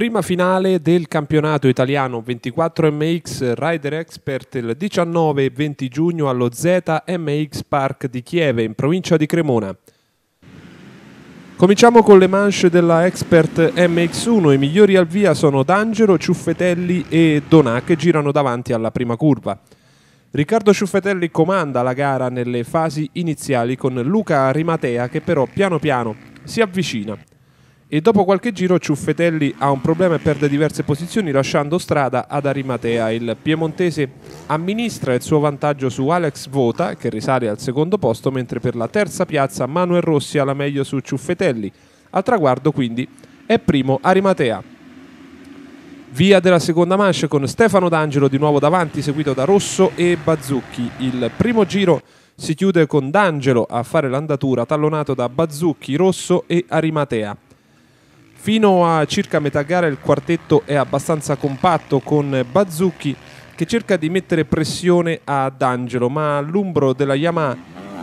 prima finale del campionato italiano 24MX Rider Expert il 19 e 20 giugno allo ZMX Park di Chieve in provincia di Cremona. Cominciamo con le manche della Expert MX1, i migliori al via sono D'Angelo, Ciuffetelli e Donà che girano davanti alla prima curva. Riccardo Ciuffetelli comanda la gara nelle fasi iniziali con Luca Rimatea che però piano piano si avvicina e dopo qualche giro Ciuffetelli ha un problema e perde diverse posizioni lasciando strada ad Arimatea. Il piemontese amministra il suo vantaggio su Alex Vota che risale al secondo posto mentre per la terza piazza Manuel Rossi ha la meglio su Ciuffetelli. Al traguardo quindi è primo Arimatea. Via della seconda manche con Stefano D'Angelo di nuovo davanti seguito da Rosso e Bazzucchi. Il primo giro si chiude con D'Angelo a fare l'andatura tallonato da Bazzucchi, Rosso e Arimatea. Fino a circa metà gara il quartetto è abbastanza compatto con Bazzucchi che cerca di mettere pressione ad Angelo, ma l'umbro della Yamaha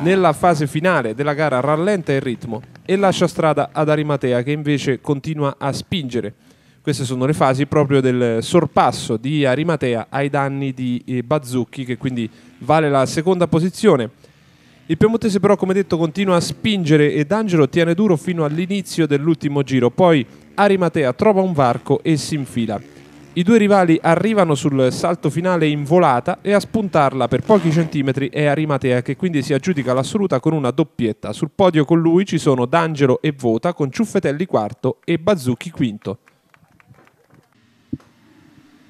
nella fase finale della gara rallenta il ritmo e lascia strada ad Arimatea che invece continua a spingere. Queste sono le fasi proprio del sorpasso di Arimatea ai danni di eh, Bazzucchi che quindi vale la seconda posizione. Il Piemontese però, come detto, continua a spingere e D'Angelo tiene duro fino all'inizio dell'ultimo giro, poi Arimatea trova un varco e si infila. I due rivali arrivano sul salto finale in volata e a spuntarla per pochi centimetri è Arimatea che quindi si aggiudica l'assoluta con una doppietta. Sul podio con lui ci sono D'Angelo e Vota con Ciuffetelli quarto e Bazzucchi quinto.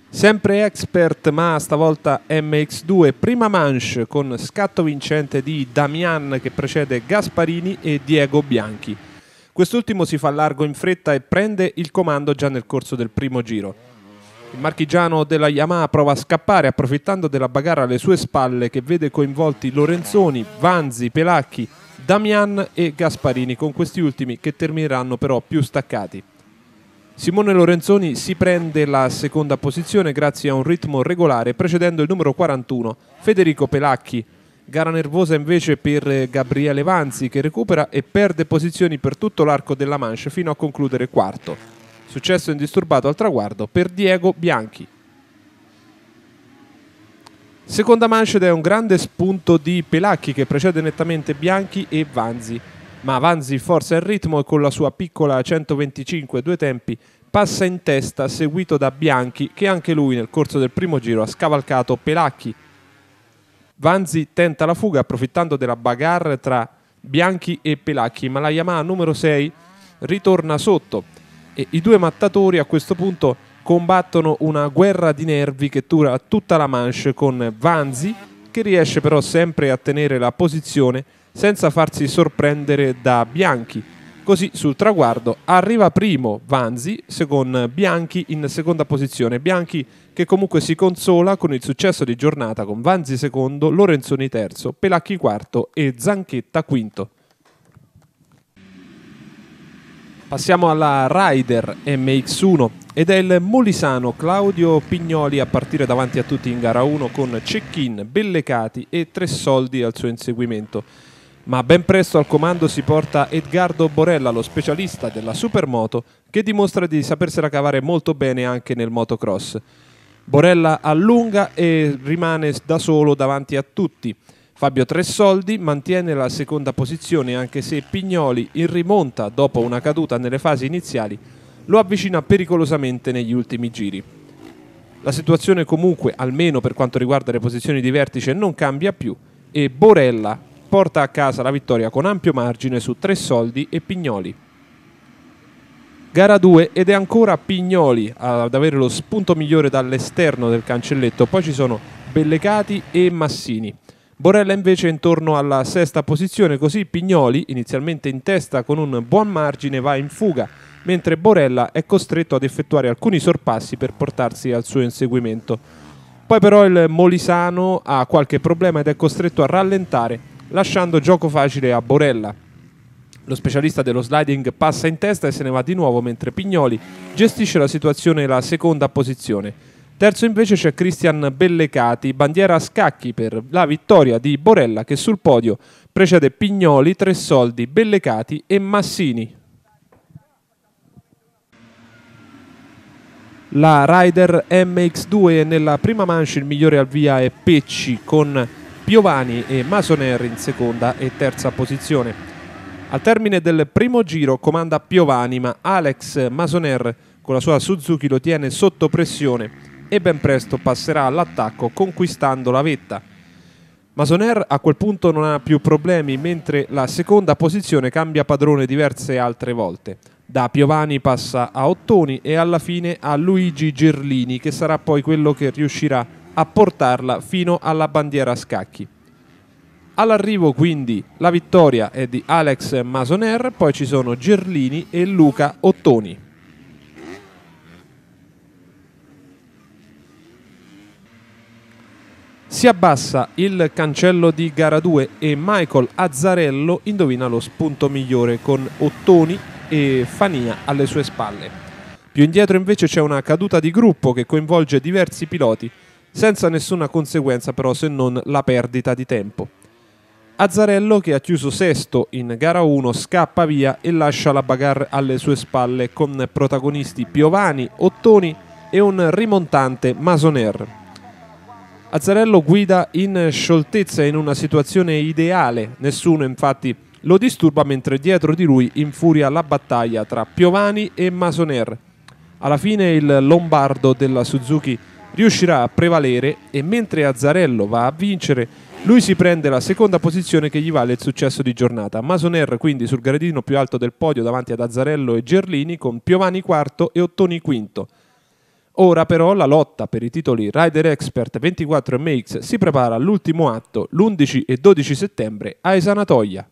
Sempre expert, ma stavolta MX2, prima manche con scatto vincente di Damian che precede Gasparini e Diego Bianchi. Quest'ultimo si fa largo in fretta e prende il comando già nel corso del primo giro. Il marchigiano della Yamaha prova a scappare approfittando della bagarra alle sue spalle che vede coinvolti Lorenzoni, Vanzi, Pelacchi, Damian e Gasparini con questi ultimi che termineranno però più staccati. Simone Lorenzoni si prende la seconda posizione grazie a un ritmo regolare precedendo il numero 41 Federico Pelacchi. Gara nervosa invece per Gabriele Vanzi che recupera e perde posizioni per tutto l'arco della manche fino a concludere quarto. Successo indisturbato al traguardo per Diego Bianchi. Seconda manche ed è un grande spunto di Pelacchi che precede nettamente Bianchi e Vanzi ma avanzi forza il ritmo e con la sua piccola 125 due tempi passa in testa seguito da Bianchi che anche lui nel corso del primo giro ha scavalcato Pelacchi. Vanzi tenta la fuga approfittando della bagarre tra Bianchi e Pelacchi ma la Yamaha numero 6 ritorna sotto e i due mattatori a questo punto combattono una guerra di nervi che dura tutta la manche con Vanzi che riesce però sempre a tenere la posizione senza farsi sorprendere da Bianchi. Così sul traguardo arriva primo Vanzi con Bianchi in seconda posizione. Bianchi che comunque si consola con il successo di giornata con Vanzi secondo, Lorenzoni terzo, Pelacchi quarto e Zanchetta quinto. Passiamo alla Rider MX1 ed è il molisano Claudio Pignoli a partire davanti a tutti in gara 1 con Cecchin, Bellecati e Tre Soldi al suo inseguimento ma ben presto al comando si porta Edgardo Borella, lo specialista della supermoto, che dimostra di sapersela cavare molto bene anche nel motocross. Borella allunga e rimane da solo davanti a tutti. Fabio Tressoldi mantiene la seconda posizione anche se Pignoli, in rimonta dopo una caduta nelle fasi iniziali, lo avvicina pericolosamente negli ultimi giri. La situazione comunque, almeno per quanto riguarda le posizioni di vertice, non cambia più e Borella porta a casa la vittoria con ampio margine su tre soldi e Pignoli. Gara 2 ed è ancora Pignoli ad avere lo spunto migliore dall'esterno del cancelletto, poi ci sono Bellecati e Massini. Borella invece è intorno alla sesta posizione, così Pignoli, inizialmente in testa con un buon margine, va in fuga, mentre Borella è costretto ad effettuare alcuni sorpassi per portarsi al suo inseguimento. Poi però il Molisano ha qualche problema ed è costretto a rallentare lasciando gioco facile a Borella. Lo specialista dello sliding passa in testa e se ne va di nuovo mentre Pignoli gestisce la situazione alla seconda posizione. Terzo invece c'è Cristian Bellecati, bandiera a scacchi per la vittoria di Borella che sul podio precede Pignoli, Tressoldi, Bellecati e Massini. La Rider MX2 è nella prima mancia il migliore al via è Pecci con Piovani e Masoner in seconda e terza posizione. Al termine del primo giro comanda Piovani, ma Alex Masoner con la sua Suzuki lo tiene sotto pressione e ben presto passerà all'attacco conquistando la vetta. Masoner a quel punto non ha più problemi mentre la seconda posizione cambia padrone diverse altre volte. Da Piovani passa a Ottoni e alla fine a Luigi Gerlini che sarà poi quello che riuscirà a a portarla fino alla bandiera a scacchi. All'arrivo quindi la vittoria è di Alex Masoner, poi ci sono Gerlini e Luca Ottoni. Si abbassa il cancello di gara 2 e Michael Azzarello indovina lo spunto migliore con Ottoni e Fania alle sue spalle. Più indietro invece c'è una caduta di gruppo che coinvolge diversi piloti senza nessuna conseguenza però se non la perdita di tempo. Azzarello, che ha chiuso sesto in gara 1, scappa via e lascia la bagarre alle sue spalle con protagonisti Piovani, Ottoni e un rimontante Masoner. Azzarello guida in scioltezza in una situazione ideale, nessuno infatti lo disturba mentre dietro di lui infuria la battaglia tra Piovani e Masoner. Alla fine il lombardo della Suzuki riuscirà a prevalere e mentre Azzarello va a vincere, lui si prende la seconda posizione che gli vale il successo di giornata. Masoner quindi sul gradino più alto del podio davanti ad Azzarello e Gerlini con Piovani quarto e Ottoni quinto. Ora però la lotta per i titoli Rider Expert 24 MX si prepara all'ultimo atto l'11 e 12 settembre a Esanatoia.